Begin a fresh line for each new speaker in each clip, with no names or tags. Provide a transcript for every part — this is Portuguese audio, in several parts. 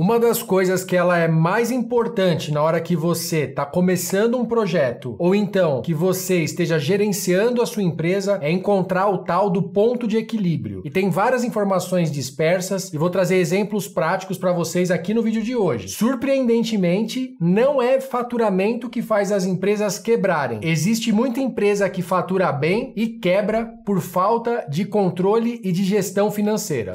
Uma das coisas que ela é mais importante na hora que você está começando um projeto ou então que você esteja gerenciando a sua empresa é encontrar o tal do ponto de equilíbrio. E tem várias informações dispersas e vou trazer exemplos práticos para vocês aqui no vídeo de hoje. Surpreendentemente, não é faturamento que faz as empresas quebrarem. Existe muita empresa que fatura bem e quebra por falta de controle e de gestão financeira.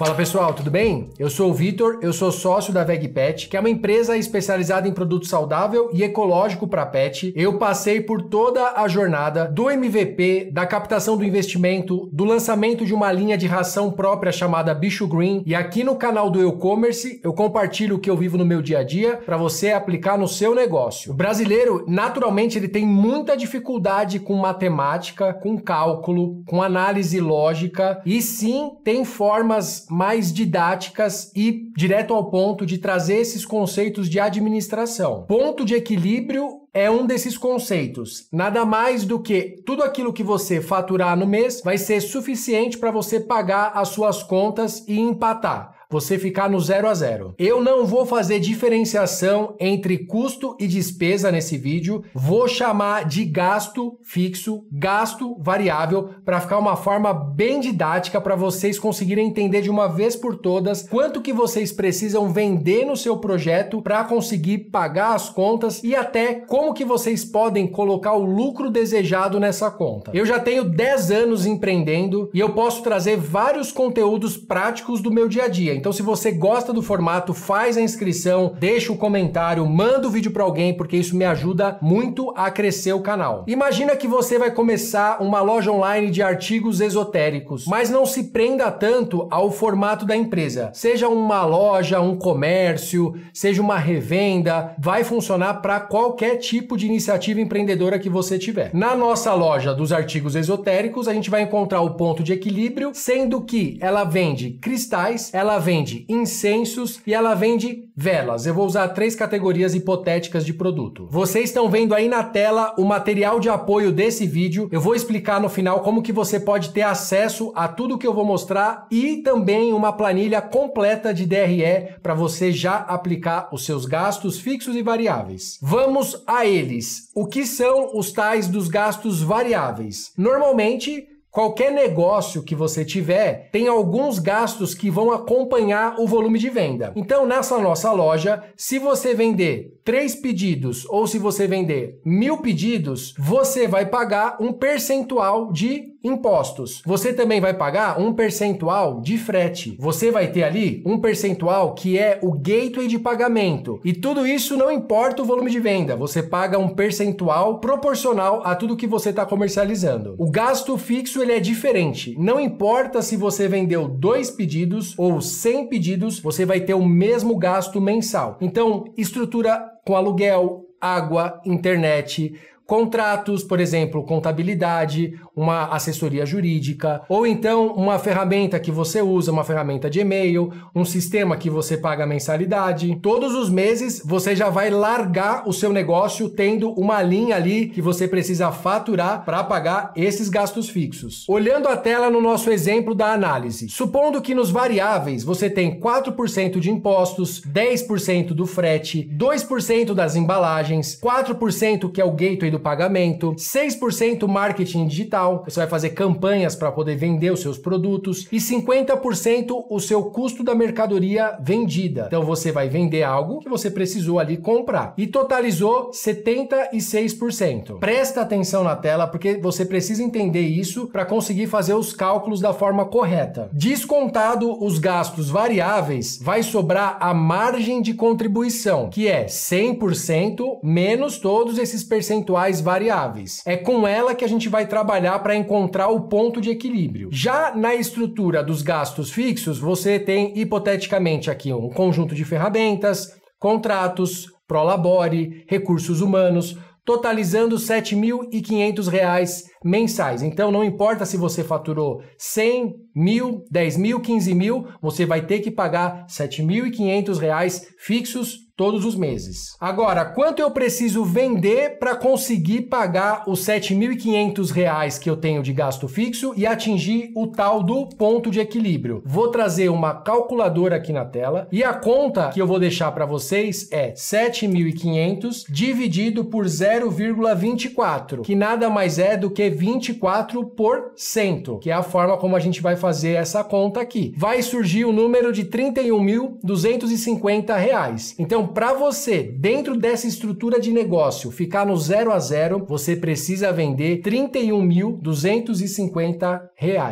Fala pessoal, tudo bem? Eu sou o Vitor, eu sou sócio da VegPet, que é uma empresa especializada em produto saudável e ecológico para pet. Eu passei por toda a jornada do MVP, da captação do investimento, do lançamento de uma linha de ração própria chamada Bicho Green e aqui no canal do e-commerce eu compartilho o que eu vivo no meu dia a dia para você aplicar no seu negócio. O brasileiro, naturalmente, ele tem muita dificuldade com matemática, com cálculo, com análise lógica e sim tem formas mais didáticas e direto ao ponto de trazer esses conceitos de administração. Ponto de equilíbrio é um desses conceitos. Nada mais do que tudo aquilo que você faturar no mês vai ser suficiente para você pagar as suas contas e empatar você ficar no zero a zero. Eu não vou fazer diferenciação entre custo e despesa nesse vídeo, vou chamar de gasto fixo, gasto variável, para ficar uma forma bem didática para vocês conseguirem entender de uma vez por todas quanto que vocês precisam vender no seu projeto para conseguir pagar as contas e até como que vocês podem colocar o lucro desejado nessa conta. Eu já tenho 10 anos empreendendo e eu posso trazer vários conteúdos práticos do meu dia a dia. Então, se você gosta do formato, faz a inscrição, deixa o um comentário, manda o vídeo para alguém, porque isso me ajuda muito a crescer o canal. Imagina que você vai começar uma loja online de artigos esotéricos, mas não se prenda tanto ao formato da empresa. Seja uma loja, um comércio, seja uma revenda, vai funcionar para qualquer tipo de iniciativa empreendedora que você tiver. Na nossa loja dos artigos esotéricos, a gente vai encontrar o ponto de equilíbrio, sendo que ela vende cristais, ela vende vende incensos e ela vende velas. Eu vou usar três categorias hipotéticas de produto. Vocês estão vendo aí na tela o material de apoio desse vídeo. Eu vou explicar no final como que você pode ter acesso a tudo que eu vou mostrar e também uma planilha completa de DRE para você já aplicar os seus gastos fixos e variáveis. Vamos a eles. O que são os tais dos gastos variáveis? Normalmente, Qualquer negócio que você tiver tem alguns gastos que vão acompanhar o volume de venda. Então, nessa nossa loja, se você vender três pedidos ou se você vender mil pedidos, você vai pagar um percentual de impostos. Você também vai pagar um percentual de frete. Você vai ter ali um percentual que é o gateway de pagamento. E tudo isso não importa o volume de venda, você paga um percentual proporcional a tudo que você está comercializando. O gasto fixo ele é diferente. Não importa se você vendeu dois pedidos ou 100 pedidos, você vai ter o mesmo gasto mensal. Então, estrutura com aluguel, água, internet, contratos, por exemplo, contabilidade, uma assessoria jurídica, ou então uma ferramenta que você usa, uma ferramenta de e-mail, um sistema que você paga mensalidade. Todos os meses você já vai largar o seu negócio tendo uma linha ali que você precisa faturar para pagar esses gastos fixos. Olhando a tela no nosso exemplo da análise, supondo que nos variáveis você tem 4% de impostos, 10% do frete, 2% das embalagens, 4% que é o gateway do pagamento, 6% marketing digital digital, você vai fazer campanhas para poder vender os seus produtos e 50% o seu custo da mercadoria vendida. Então você vai vender algo que você precisou ali comprar e totalizou 76%. Presta atenção na tela porque você precisa entender isso para conseguir fazer os cálculos da forma correta. Descontado os gastos variáveis, vai sobrar a margem de contribuição, que é 100% menos todos esses percentuais variáveis. É com ela que a gente vai trabalhar trabalhar para encontrar o ponto de equilíbrio. Já na estrutura dos gastos fixos, você tem hipoteticamente aqui um conjunto de ferramentas, contratos, prolabore, recursos humanos, totalizando R$ 7.500 mensais. Então, não importa se você faturou 100 mil, 10 mil, 15 mil, você vai ter que pagar R$ 7.500 fixos todos os meses. Agora, quanto eu preciso vender para conseguir pagar os R$ 7.500 que eu tenho de gasto fixo e atingir o tal do ponto de equilíbrio? Vou trazer uma calculadora aqui na tela e a conta que eu vou deixar para vocês é 7.500 dividido por 0,24, que nada mais é do que 24%, que é a forma como a gente vai fazer essa conta aqui. Vai surgir o número de R$ 31.250. Então, para você, dentro dessa estrutura de negócio, ficar no zero a zero, você precisa vender R$ 31.250.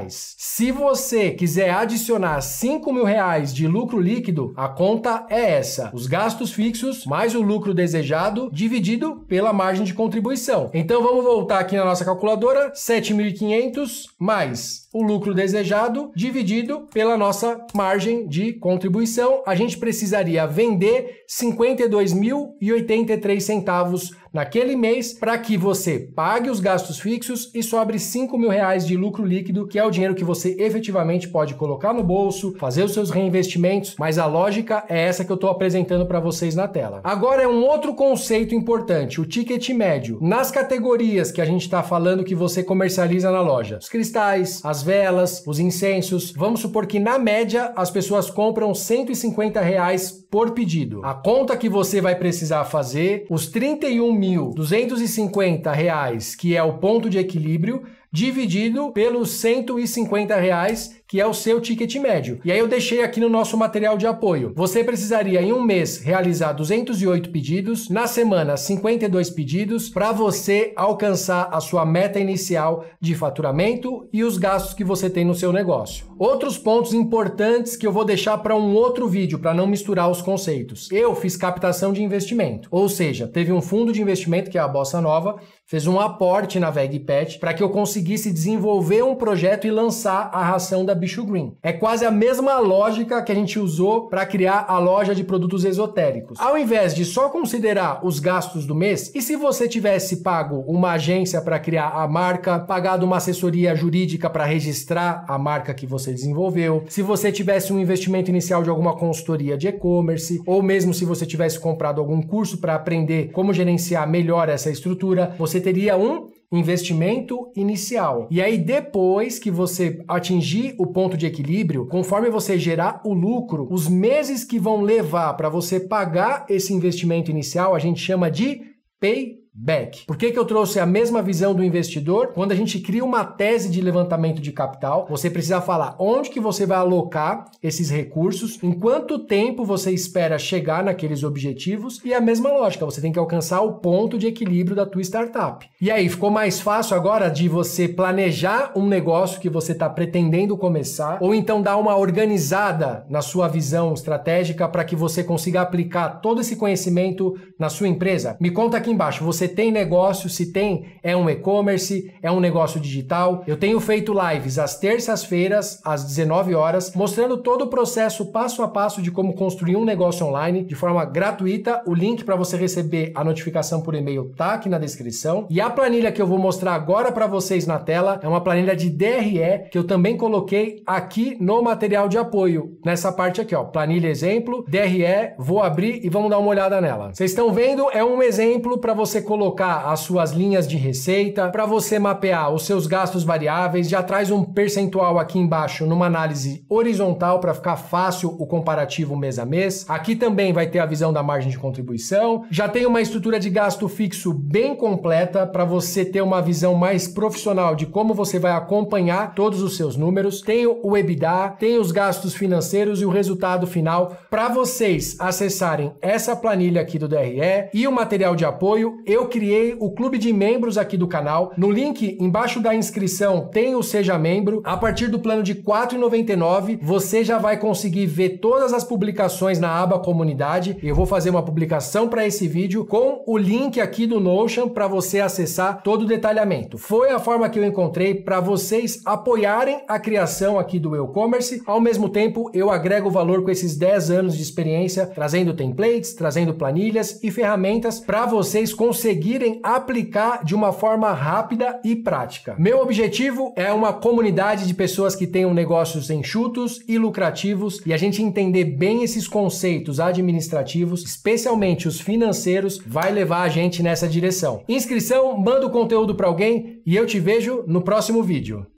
Se você quiser adicionar R$ 5 mil reais de lucro líquido, a conta é essa: os gastos fixos mais o lucro desejado dividido pela margem de contribuição. Então vamos voltar aqui na nossa calculadora: 7.500 mais o lucro desejado dividido pela nossa margem de contribuição. A gente precisaria vender 50 52.083 centavos naquele mês para que você pague os gastos fixos e sobre 5 mil reais de lucro líquido, que é o dinheiro que você efetivamente pode colocar no bolso, fazer os seus reinvestimentos, mas a lógica é essa que eu estou apresentando para vocês na tela. Agora é um outro conceito importante, o ticket médio. Nas categorias que a gente está falando que você comercializa na loja, os cristais, as velas, os incensos, vamos supor que na média as pessoas compram 150 reais por pedido. A conta que você vai precisar fazer, os 31 mil, 250 reais, que é o ponto de equilíbrio, dividido pelos 150 reais que é o seu ticket médio. E aí eu deixei aqui no nosso material de apoio. Você precisaria em um mês realizar 208 pedidos, na semana 52 pedidos para você alcançar a sua meta inicial de faturamento e os gastos que você tem no seu negócio. Outros pontos importantes que eu vou deixar para um outro vídeo para não misturar os conceitos. Eu fiz captação de investimento, ou seja, teve um fundo de investimento que é a Bossa Nova, fez um aporte na VEGPET para que eu consiga conseguisse desenvolver um projeto e lançar a ração da Bicho Green. É quase a mesma lógica que a gente usou para criar a loja de produtos esotéricos. Ao invés de só considerar os gastos do mês, e se você tivesse pago uma agência para criar a marca, pagado uma assessoria jurídica para registrar a marca que você desenvolveu, se você tivesse um investimento inicial de alguma consultoria de e-commerce, ou mesmo se você tivesse comprado algum curso para aprender como gerenciar melhor essa estrutura, você teria um investimento inicial. E aí, depois que você atingir o ponto de equilíbrio, conforme você gerar o lucro, os meses que vão levar para você pagar esse investimento inicial, a gente chama de pay Beck. Por que, que eu trouxe a mesma visão do investidor? Quando a gente cria uma tese de levantamento de capital, você precisa falar onde que você vai alocar esses recursos, em quanto tempo você espera chegar naqueles objetivos e a mesma lógica, você tem que alcançar o ponto de equilíbrio da tua startup. E aí, ficou mais fácil agora de você planejar um negócio que você está pretendendo começar ou então dar uma organizada na sua visão estratégica para que você consiga aplicar todo esse conhecimento na sua empresa? Me conta aqui embaixo, você tem negócio, se tem, é um e-commerce, é um negócio digital. Eu tenho feito lives às terças-feiras, às 19 horas, mostrando todo o processo passo a passo de como construir um negócio online de forma gratuita. O link para você receber a notificação por e-mail tá aqui na descrição. E a planilha que eu vou mostrar agora para vocês na tela é uma planilha de DRE que eu também coloquei aqui no material de apoio, nessa parte aqui, ó, planilha exemplo, DRE, vou abrir e vamos dar uma olhada nela. Vocês estão vendo? É um exemplo para você colocar colocar as suas linhas de receita, para você mapear os seus gastos variáveis, já traz um percentual aqui embaixo numa análise horizontal para ficar fácil o comparativo mês a mês. Aqui também vai ter a visão da margem de contribuição. Já tem uma estrutura de gasto fixo bem completa para você ter uma visão mais profissional de como você vai acompanhar todos os seus números. Tem o EBITDA, tem os gastos financeiros e o resultado final para vocês acessarem essa planilha aqui do DRE e o material de apoio. Eu criei o clube de membros aqui do canal. No link embaixo da inscrição tem o Seja Membro. A partir do plano de R$ 4,99, você já vai conseguir ver todas as publicações na aba Comunidade. Eu vou fazer uma publicação para esse vídeo com o link aqui do Notion para você acessar todo o detalhamento. Foi a forma que eu encontrei para vocês apoiarem a criação aqui do e-commerce. Ao mesmo tempo, eu agrego valor com esses 10 anos de experiência, trazendo templates, trazendo planilhas e ferramentas para vocês conseguirem conseguirem aplicar de uma forma rápida e prática. Meu objetivo é uma comunidade de pessoas que tenham negócios enxutos e lucrativos e a gente entender bem esses conceitos administrativos, especialmente os financeiros, vai levar a gente nessa direção. Inscrição, manda o conteúdo para alguém e eu te vejo no próximo vídeo.